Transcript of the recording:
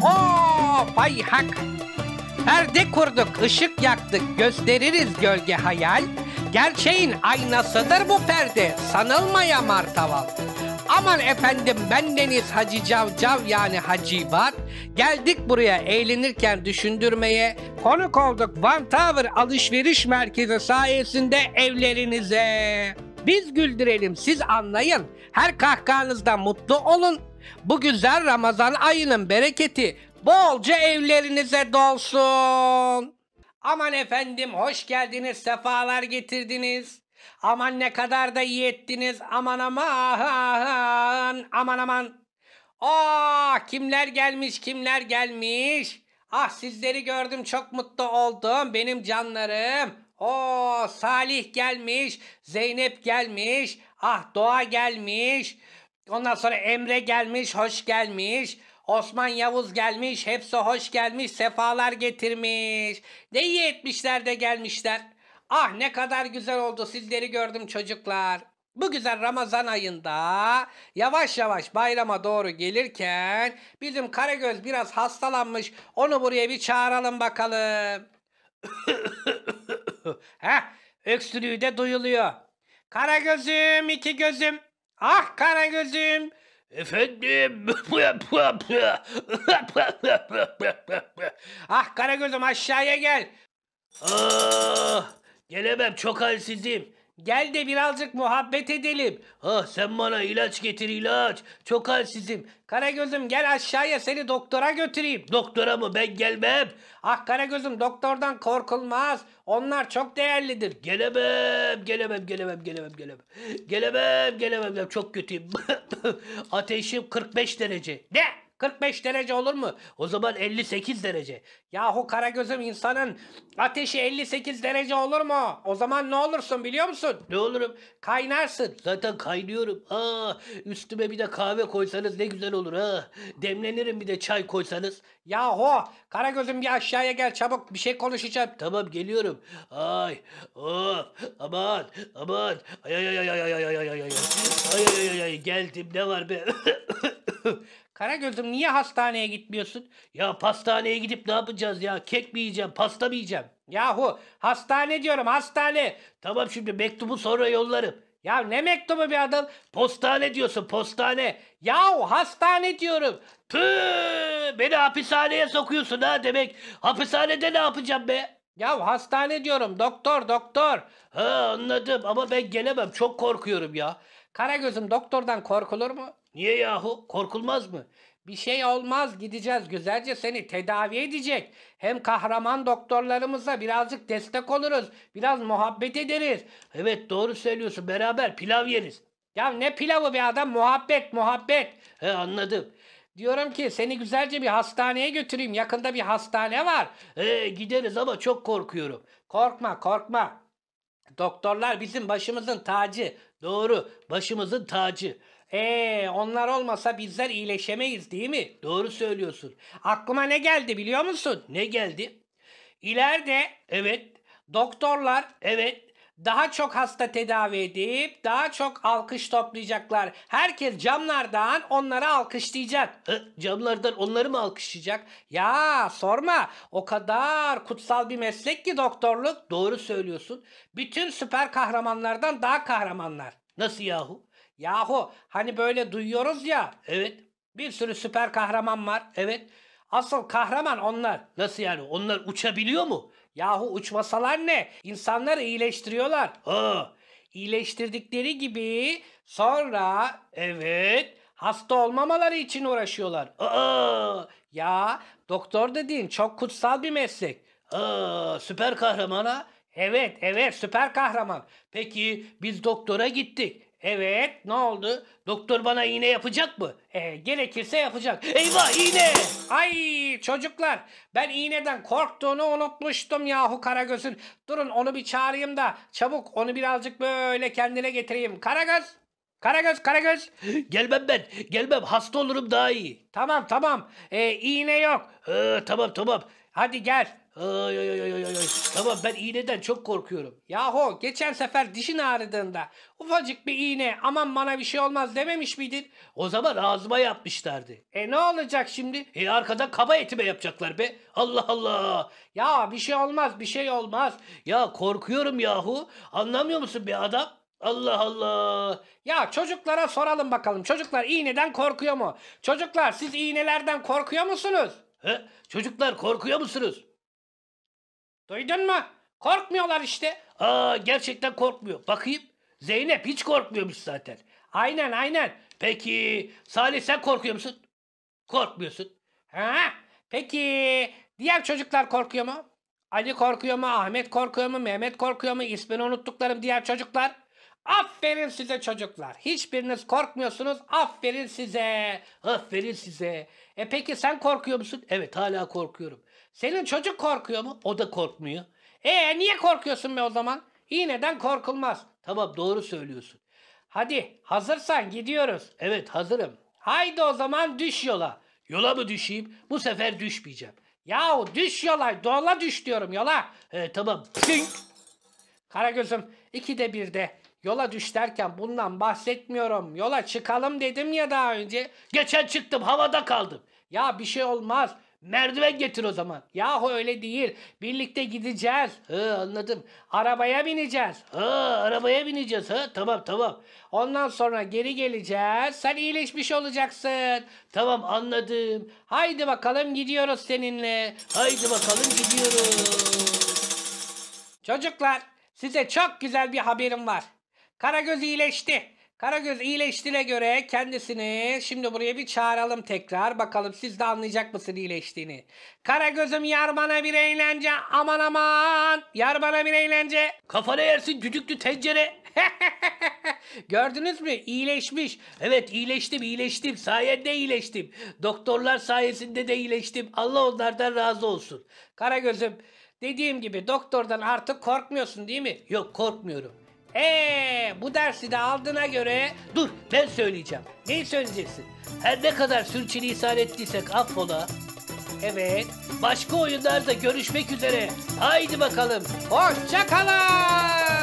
Oo Bay Hak. Perde kurduk, ışık yaktık, gösteririz gölge hayal. Gerçeğin aynasıdır bu perde, sanılmaya martaval. Aman efendim ben Deniz Hacı Cavcav yani hacibat Geldik buraya eğlenirken düşündürmeye. Konuk olduk One Tower alışveriş merkezi sayesinde evlerinize. Biz güldürelim siz anlayın. Her kahkahanızda mutlu olun bu güzel Ramazan ayının bereketi bolca evlerinize dolsun. Aman efendim hoş geldiniz, sefalar getirdiniz. Aman ne kadar da iyi ettiniz. Aman aman, aman aman. Ah kimler gelmiş, kimler gelmiş. Ah sizleri gördüm çok mutlu oldum benim canlarım. O Salih gelmiş, Zeynep gelmiş, ah Doğa gelmiş. Ondan sonra Emre gelmiş, hoş gelmiş. Osman Yavuz gelmiş, hepsi hoş gelmiş, sefalar getirmiş. Ne iyi etmişler de gelmişler. Ah ne kadar güzel oldu sizleri gördüm çocuklar. Bu güzel Ramazan ayında yavaş yavaş bayrama doğru gelirken bizim Karagöz biraz hastalanmış. Onu buraya bir çağıralım bakalım. Heh, öksürüğü de duyuluyor. Karagözüm, iki gözüm. Ah kara gözüm Efendim. ah kara gözüm aşağıya gel. Ah, gelemem çok halsizim. Gel de birazcık muhabbet edelim. Ah sen bana ilaç getir ilaç. Çok halsizim. Karagözüm gel aşağıya seni doktora götüreyim. Doktora mı ben gelmem. Ah Karagözüm doktordan korkulmaz. Onlar çok değerlidir. Gelemem gelemem gelemem gelemem gelemem. Gelemem gelemem, gelemem. çok kötüyüm. Ateşim 45 derece. Ne? 45 derece olur mu? O zaman 58 derece. Yahu gözüm insanın ateşi 58 derece olur mu? O zaman ne olursun biliyor musun? Ne olurum? Kaynarsın. Zaten kaynıyorum. Aa, üstüme bir de kahve koysanız ne güzel olur ha. Demlenirim bir de çay koysanız. Yahu gözüm bir aşağıya gel çabuk bir şey konuşacağım. Tamam geliyorum. Ay of aman aman ay ay ay ay ay ay ay ay ay ay ay ay ay geldim ne var be Karagöz'üm niye hastaneye gitmiyorsun? Ya pastaneye gidip ne yapacağız ya? Kek mi yiyeceğim, pasta mı yiyeceğim? Yahu hastane diyorum hastane. Tamam şimdi mektubu sonra yollarım. Ya ne mektubu bir adam? Postane diyorsun postane. Yahu hastane diyorum. Tüh beni hapishaneye sokuyorsun ha demek. Hapishanede ne yapacağım be? Ya hastane diyorum doktor doktor. Ha anladım ama ben gelemem çok korkuyorum ya. Karagöz'üm doktordan korkulur mu? Niye yahu? Korkulmaz mı? Bir şey olmaz gideceğiz güzelce seni tedavi edecek. Hem kahraman doktorlarımıza birazcık destek oluruz. Biraz muhabbet ederiz. Evet doğru söylüyorsun beraber pilav yeriz. Ya ne pilavı bir adam muhabbet muhabbet. He anladım. Diyorum ki seni güzelce bir hastaneye götüreyim. Yakında bir hastane var. He gideriz ama çok korkuyorum. Korkma korkma. Doktorlar bizim başımızın tacı. Doğru başımızın tacı. Ee, onlar olmasa bizler iyileşemeyiz değil mi? Doğru söylüyorsun. Aklıma ne geldi biliyor musun? Ne geldi? İleride evet doktorlar evet daha çok hasta tedavi edip daha çok alkış toplayacaklar. Herkes camlardan onları alkışlayacak. Hı, camlardan onları mı alkışlayacak? Ya sorma. O kadar kutsal bir meslek ki doktorluk. Doğru söylüyorsun. Bütün süper kahramanlardan daha kahramanlar. Nasıl yahu? Yahu hani böyle duyuyoruz ya. Evet. Bir sürü süper kahraman var. Evet. Asıl kahraman onlar. Nasıl yani? Onlar uçabiliyor mu? Yahu uçmasalar ne? İnsanları iyileştiriyorlar. Ha. İyileştirdikleri gibi sonra evet hasta olmamaları için uğraşıyorlar. Aa, ya doktor dediğin çok kutsal bir meslek. Aa, süper kahramana. Evet evet süper kahraman. Peki biz doktora gittik. Evet ne oldu? Doktor bana iğne yapacak mı? E, gerekirse yapacak. Eyvah iğne! Ay çocuklar ben iğneden korktuğunu unutmuştum yahu Karagöz'ün. Durun onu bir çağırayım da çabuk onu birazcık böyle kendine getireyim. Karagöz! Karagöz, Karagöz. Gelmem ben. Gelmem. Hasta olurum daha iyi. Tamam, tamam. Ee, iğne yok. Ee, tamam, tamam. Hadi gel. Ay ay ay ay ay. Tamam ben iğneden çok korkuyorum. Yahu geçen sefer dişin ağrıdığında ufacık bir iğne aman bana bir şey olmaz dememiş miydin? O zaman ağzıma yapmışlardı. E ne olacak şimdi? E arkada kaba etime yapacaklar be. Allah Allah. Ya bir şey olmaz bir şey olmaz. Ya korkuyorum yahu. Anlamıyor musun bir adam? Allah Allah. Ya çocuklara soralım bakalım. Çocuklar iğneden korkuyor mu? Çocuklar siz iğnelerden korkuyor musunuz? He? Çocuklar korkuyor musunuz? Duydun mu? Korkmuyorlar işte. Aa gerçekten korkmuyor. Bakayım. Zeynep hiç korkmuyormuş zaten. Aynen aynen. Peki Salih sen korkuyor musun? Korkmuyorsun. Ha? Peki diğer çocuklar korkuyor mu? Ali korkuyor mu? Ahmet korkuyor mu? Mehmet korkuyor mu? İsmini unuttuklarım diğer çocuklar. Aferin size çocuklar. Hiçbiriniz korkmuyorsunuz. Aferin size. Aferin size. E peki sen korkuyor musun? Evet hala korkuyorum. Senin çocuk korkuyor mu? O da korkmuyor. E niye korkuyorsun be o zaman? İğneden korkulmaz. Tamam doğru söylüyorsun. Hadi hazırsan gidiyoruz. Evet hazırım. Haydi o zaman düş yola. Yola mı düşeyim? Bu sefer düşmeyeceğim. Yahu düş yola. Dola düş diyorum yola. E, tamam. Tink. Karagöz'üm ikide birde yola düş derken bundan bahsetmiyorum. Yola çıkalım dedim ya daha önce. Geçen çıktım havada kaldım. Ya bir şey olmaz. Merdiven getir o zaman. Yahu öyle değil. Birlikte gideceğiz. Hı anladım. Arabaya bineceğiz. Hı arabaya bineceğiz. Hı tamam tamam. Ondan sonra geri geleceğiz. Sen iyileşmiş olacaksın. Tamam anladım. Haydi bakalım gidiyoruz seninle. Haydi bakalım gidiyoruz. Çocuklar size çok güzel bir haberim var. Karagöz iyileşti. Karagöz iyileştiğine göre kendisini şimdi buraya bir çağıralım tekrar. Bakalım siz de anlayacak mısın iyileştiğini. Karagöz'üm yar bana bir eğlence aman aman. Yar bana bir eğlence. Kafana yersin düdüklü tencere. Gördünüz mü? iyileşmiş Evet iyileştim iyileştim. Sayende iyileştim. Doktorlar sayesinde de iyileştim. Allah onlardan razı olsun. Karagöz'üm dediğim gibi doktordan artık korkmuyorsun değil mi? Yok korkmuyorum. Ee, bu dersi de aldığına göre... Dur, ben söyleyeceğim. Neyi söyleyeceksin? Her ne kadar sürçülisan ettiysek affola. Evet, başka oyunlarda görüşmek üzere. Haydi bakalım, hoşça kalın.